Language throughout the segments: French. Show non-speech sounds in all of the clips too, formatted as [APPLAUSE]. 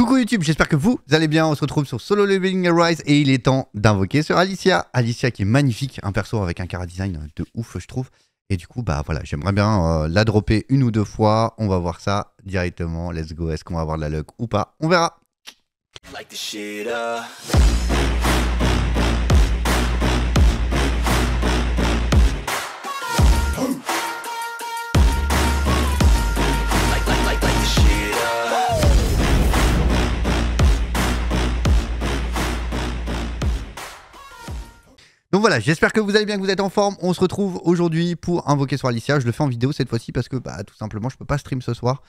Coucou YouTube, j'espère que vous allez bien. On se retrouve sur Solo Leveling Rise et il est temps d'invoquer sur Alicia. Alicia qui est magnifique, un perso avec un cara design de ouf, je trouve. Et du coup, bah voilà, j'aimerais bien euh, la dropper une ou deux fois. On va voir ça directement. Let's go. Est-ce qu'on va avoir de la luck ou pas On verra. j'espère que vous allez bien, que vous êtes en forme. On se retrouve aujourd'hui pour invoquer sur Alicia. Je le fais en vidéo cette fois-ci parce que bah, tout simplement, je peux pas stream ce soir.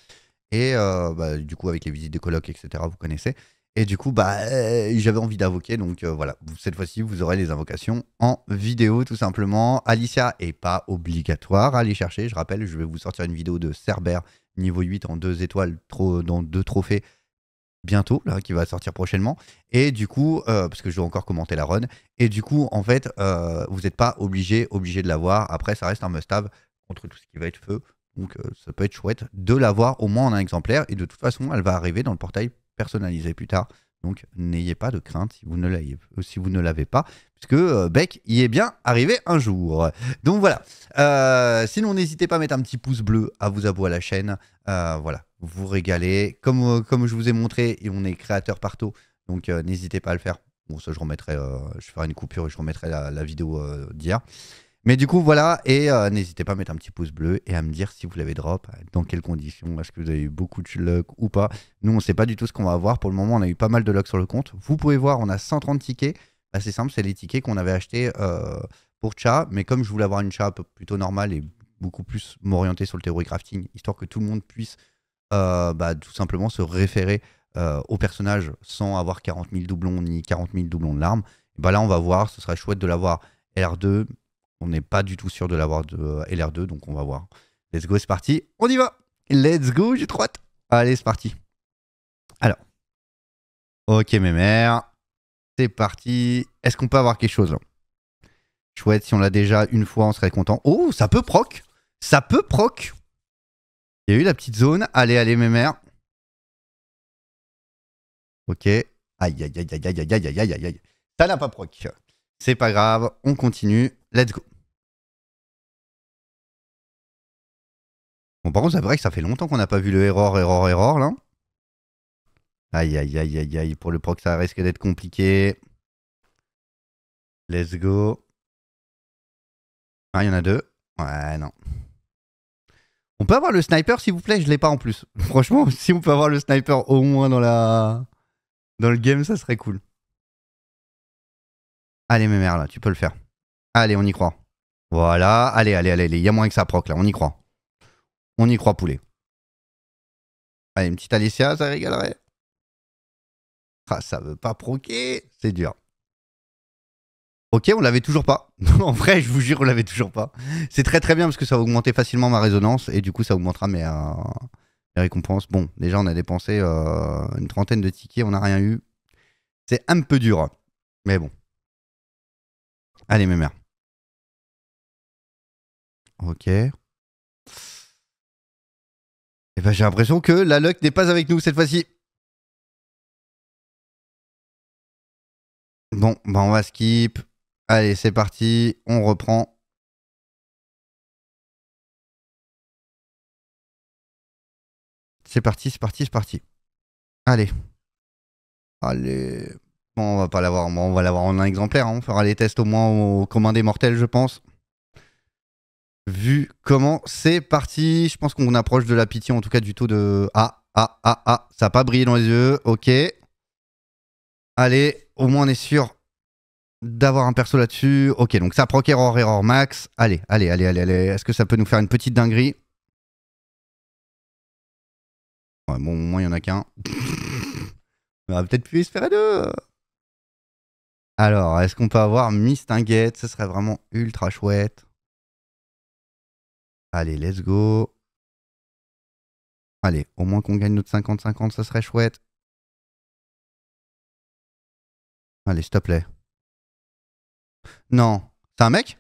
Et euh, bah, du coup, avec les visites des colloques, etc., vous connaissez. Et du coup, bah, euh, j'avais envie d'invoquer. Donc euh, voilà, cette fois-ci, vous aurez les invocations en vidéo, tout simplement. Alicia est pas obligatoire. aller chercher. Je rappelle, je vais vous sortir une vidéo de Cerber niveau 8 en deux étoiles, trop, dans deux trophées bientôt, là, qui va sortir prochainement. Et du coup, euh, parce que je dois encore commenter la run. Et du coup, en fait, euh, vous n'êtes pas obligé, obligé de l'avoir. Après, ça reste un must-have contre tout ce qui va être feu. Donc, euh, ça peut être chouette de l'avoir au moins en un exemplaire. Et de toute façon, elle va arriver dans le portail personnalisé plus tard. Donc, n'ayez pas de crainte si vous ne l'avez si pas, puisque Beck y est bien arrivé un jour. Donc voilà. sinon, n'hésitez pas à mettre un petit pouce bleu, à vous abonner à la chaîne. voilà vous régaler. Comme, euh, comme je vous ai montré, on est créateur partout, donc euh, n'hésitez pas à le faire. Bon, ça, je remettrai, euh, je ferai une coupure et je remettrai la, vidéo d'hier. Mais du coup, voilà, et n'hésitez pas à mettre un petit pouce bleu et à me dire si vous l'avez drop, dans quelles conditions, est-ce que vous avez eu beaucoup de luck ou pas. Nous, on ne sait pas du tout ce qu'on va avoir. Pour le moment, on a eu pas mal de luck sur le compte. Vous pouvez voir, on a 130 tickets. Assez bah, simple, c'est les tickets qu'on avait achetés pour chat, mais comme je voulais avoir une chat plutôt normale et beaucoup plus m'orienter sur le théorie crafting, histoire que tout le monde puisse euh, bah, tout simplement se référer euh, au personnage sans avoir 40 000 doublons ni 40 000 doublons de larmes. Et bah là, on va voir, ce serait chouette de l'avoir LR2. On n'est pas du tout sûr de l'avoir de euh, LR2, donc on va voir. Let's go, c'est parti. On y va. Let's go, j'ai trop hâte. Allez, c'est parti. Alors. Ok, mes mères. C'est parti. Est-ce qu'on peut avoir quelque chose Chouette, si on l'a déjà une fois, on serait content. Oh, ça peut proc. Ça peut proc. Il y a eu la petite zone. Allez, allez, mes mères. Ok. Aïe, aïe, aïe, aïe, aïe, aïe, aïe, aïe, aïe. Ça n'a pas proc. C'est pas grave. On continue. Let's go. Bon, par contre, c'est vrai que ça fait longtemps qu'on n'a pas vu le error, error, error, là. Aïe, aïe, aïe, aïe, aïe. Pour le proc, ça risque d'être compliqué. Let's go. Ah, il y en a deux. Ouais, non. On peut avoir le sniper, s'il vous plaît Je l'ai pas en plus. [LAUGHS] Franchement, si on peut avoir le sniper au moins dans la dans le game, ça serait cool. Allez, mes mères, là, tu peux le faire. Allez, on y croit. Voilà, allez, allez, allez, il y a moins que ça proc, là, on y croit. On y croit, poulet. Allez, une petite Alicia, ça régalerait. Ah, ça veut pas proquer, c'est dur. Ok, on l'avait toujours pas. [LAUGHS] en vrai, je vous jure, on l'avait toujours pas. C'est très très bien parce que ça va augmenter facilement ma résonance et du coup, ça augmentera mes, euh, récompenses. Bon, déjà, on a dépensé euh, une trentaine de tickets, on n'a rien eu. C'est un peu dur, mais bon. Allez, mes mères. Ok. Et eh ben, j'ai l'impression que la luck n'est pas avec nous cette fois-ci. Bon, bah on va skip. Allez, c'est parti, on reprend. C'est parti, c'est parti, c'est parti. Allez. Allez. Bon, on va pas l'avoir, on va l'avoir en un exemplaire. Hein. On fera les tests au moins au commun des mortels, je pense. Vu comment c'est parti, je pense qu'on approche de la pitié, en tout cas du tout de. Ah, ah, ah, ah, ça n'a pas brillé dans les yeux. Ok. Allez, au moins on est sûr d'avoir un perso là-dessus. Ok, donc ça proc error, error max. Allez, allez, allez, allez, allez. Est-ce que ça peut nous faire une petite dinguerie Ouais, bon, au moins, il n'y en a qu'un. [LAUGHS] On va peut-être plus espérer deux. Alors, est-ce qu'on peut avoir Mistinguette? Ce serait vraiment ultra chouette. Allez, let's go. Allez, au moins qu'on gagne notre 50-50, ça serait chouette. Allez, s'il te non. C'est un mec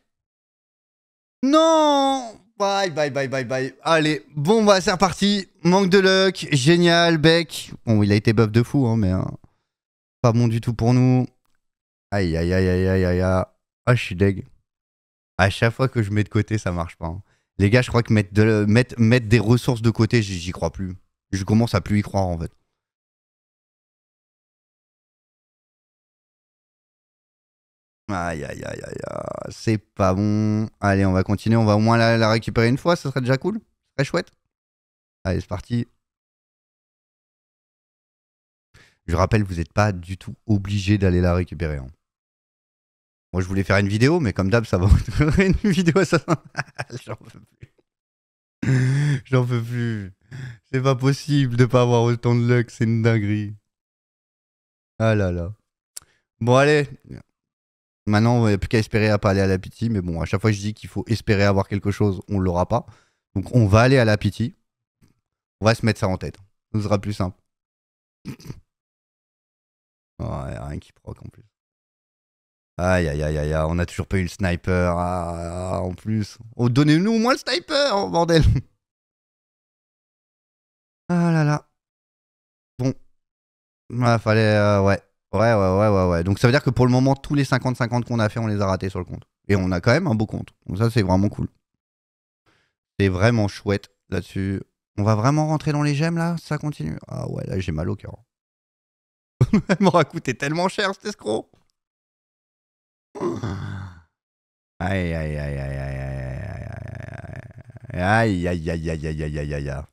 Non Bye, bye, bye, bye, bye. Allez, bon, bah, c'est reparti. Manque de luck. Génial, bec. Bon, il a été buff de fou, hein, mais hein. pas bon du tout pour nous. Aïe, aïe, aïe, aïe, aïe, aïe. Ah, je suis deg. À chaque fois que je mets de côté, ça marche pas. Hein. Les gars, je crois que mettre, de, mettre, mettre des ressources de côté, j'y crois plus. Je commence à plus y croire, en fait. Aïe, aïe, aïe, aïe, c'est pas bon. Allez, on va continuer, on va au moins la, récupérer une fois, ça serait déjà cool, très chouette. Allez, c'est parti. Je rappelle, vous n'êtes pas du tout obligé d'aller la récupérer. Hein. Moi, je voulais faire une vidéo, mais comme d'hab, ça va [LAUGHS] une vidéo ça. J'en veux plus. J'en veux plus. C'est pas possible de pas avoir autant de luck, c'est une dinguerie. Ah là là. Bon, allez. Maintenant, il n'y a plus qu'à espérer à pas aller à la pitié, Mais bon, à chaque fois, que je dis qu'il faut espérer avoir quelque chose, on ne l'aura pas. Donc, on va aller à la pitié. On va se mettre ça en tête. Ce sera plus simple. [LAUGHS] ouais, rien qui proc en plus. Aïe, aïe, aïe, aïe, on a toujours pas eu le sniper. Ah, en plus. Oh, donnez-nous au moins le sniper, oh, bordel. Ah là là. Bon. Il ah, fallait, euh, ouais. Ouais, ouais, ouais, ouais, ouais. Donc ça veut dire que pour le moment, tous les 50-50 qu'on a fait, on les a ratés sur le compte. Et on a quand même un beau compte. Donc ça, c'est vraiment cool. C'est vraiment chouette là-dessus. On va vraiment rentrer dans les gemmes là Ça continue Ah ouais, là j'ai mal au cœur. Elle m'aura coûté tellement cher cet escroc Aïe aïe aïe aïe aïe aïe aïe aïe aïe aïe aïe aïe aïe aïe aïe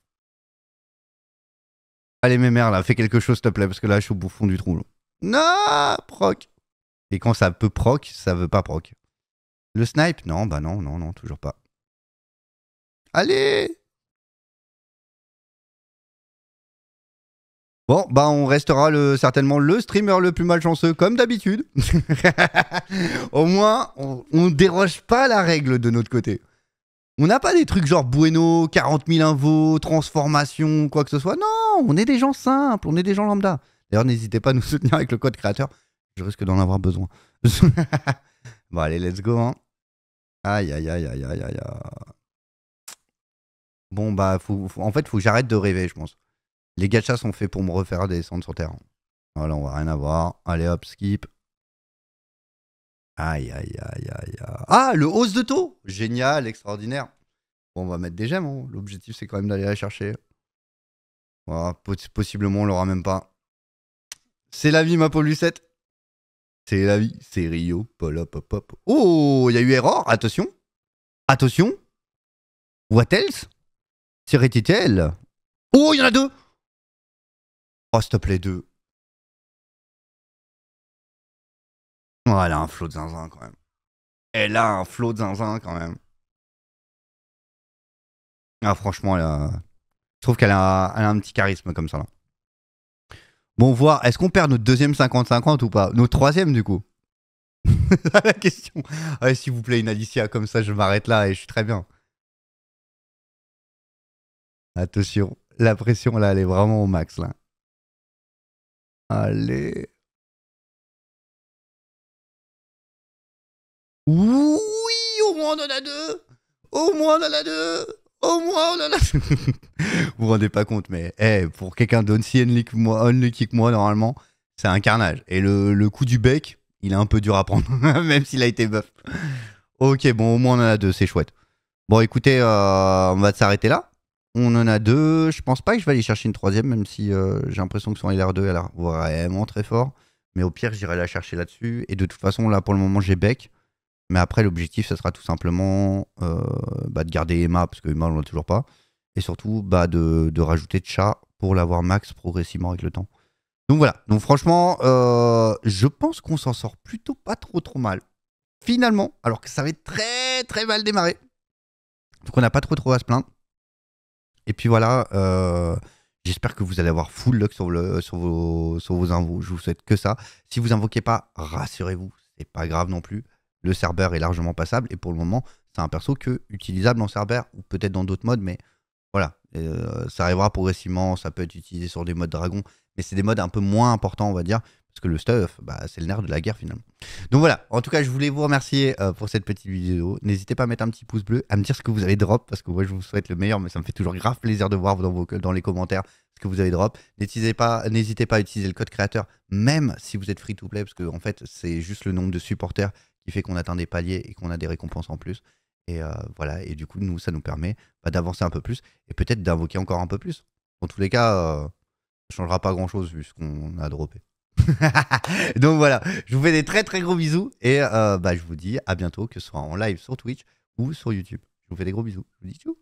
Allez mes aïe là, fais quelque chose s'il te plaît parce que là je suis au bouffon du trou. Non, proc. Et quand ça peut proc, ça veut pas proc. Le snipe, non, bah non, non, non, toujours pas. Allez Bon, bah on restera le, certainement le streamer le plus malchanceux, comme d'habitude. [LAUGHS] Au moins, on, ne déroge pas la règle de notre côté. On n'a pas des trucs genre Bueno, 40 000 invos, transformation, quoi que ce soit. Non, on est des gens simples, on est des gens lambda. D'ailleurs, n'hésitez pas à nous soutenir avec le code créateur. Je risque d'en avoir besoin. [LAUGHS] bon, allez, let's go. Hein. Aïe, aïe, aïe, aïe, aïe, aïe. Bon, bah, en fait, faut que j'arrête de rêver, je pense. Les gachas sont faits pour me refaire descendre sur Terre. Voilà, on va rien avoir. Allez, hop, skip. Aïe, aïe, aïe, aïe, aïe. Ah, le hausse de taux Génial, extraordinaire. Bon, on va mettre des gemmes. Hein. L'objectif, c'est quand même d'aller la chercher. Voilà, possiblement, on l'aura même pas. C'est la vie, ma Paul C'est la vie, c'est Rio, Oh, il y a eu erreur, attention. Attention. What else Serait-il Oh, il y en a deux Oh, s'il te deux. Oh, elle a un flow de zinzin quand même. Elle a un flot de zinzin quand même. Ah, franchement, elle je trouve qu'elle a... a un petit charisme comme ça là. Bon, voir, est-ce qu'on perd notre deuxième 50-50 ou pas Notre troisième, du coup [LAUGHS] La question. S'il vous plaît, une Alicia, comme ça, je m'arrête là et je suis très bien. Attention, la pression, là, elle est vraiment au max, là. Allez. Oui, au moins on en a deux Au moins on en a deux Au moins on en a deux [LAUGHS] vous vous rendez pas compte, mais pour quelqu'un d'aussi qui que moi, moi, normalement, c'est un carnage. Et le, le, coup du bec, il est un peu dur à prendre, [LAUGHS] même s'il a été buff. Ok, bon, au moins on en a deux, c'est chouette. Bon, écoutez, euh, on va s'arrêter là. On en a deux. Je pense pas que je vais aller chercher une troisième, même si euh, j'ai l'impression que son LR2 elle a vraiment très fort. Mais au pire, j'irai la chercher là-dessus. Et de toute façon, là, pour le moment, j'ai bec. Mais après, l'objectif, ça sera tout simplement euh, bah, de garder Emma, parce que Emma, on l'a toujours pas et surtout bah, de, rajouter de chat pour l'avoir max progressivement avec le temps. Donc voilà, donc franchement, euh, je pense qu'on s'en sort plutôt pas trop trop mal. Finalement, alors que ça avait très très mal démarré. Donc on n'a pas trop trop à se plaindre. Et puis voilà, euh, j'espère que vous allez avoir full luck sur, le, sur, vos, sur vos invos. Je vous souhaite que ça. Si vous invoquez pas, rassurez-vous, c'est pas grave non plus. Le serveur est largement passable et pour le moment, c'est un perso que utilisable en serveur ou peut-être dans d'autres modes, mais voilà, euh, ça arrivera progressivement, ça peut être utilisé sur des modes dragons, mais c'est des modes un peu moins importants, on va dire, parce que le stuff, bah, c'est le nerf de la guerre finalement. Donc voilà, en tout cas, je voulais vous remercier euh, pour cette petite vidéo. N'hésitez pas à mettre un petit pouce bleu, à me dire ce que vous avez drop, parce que moi je vous souhaite le meilleur, mais ça me fait toujours grave plaisir de voir dans, les commentaires ce que vous avez drop. N'hésitez pas, n'hésitez pas à utiliser le code créateur, même si vous êtes free to play, parce que en fait, c'est juste le nombre de supporters qui fait qu'on atteint des paliers et qu'on a des récompenses en plus. Et euh, voilà, et du coup, nous, ça nous permet bah, d'avancer un peu plus et peut-être d'invoquer encore un peu plus. En tous les cas, euh, ça ne changera pas grand-chose vu ce qu'on a droppé. [LAUGHS] Donc voilà, je vous fais des très très gros bisous et euh, bah, je vous dis à bientôt, que ce soit en live sur Twitch ou sur YouTube. Je vous fais des gros bisous. Je vous dis tchou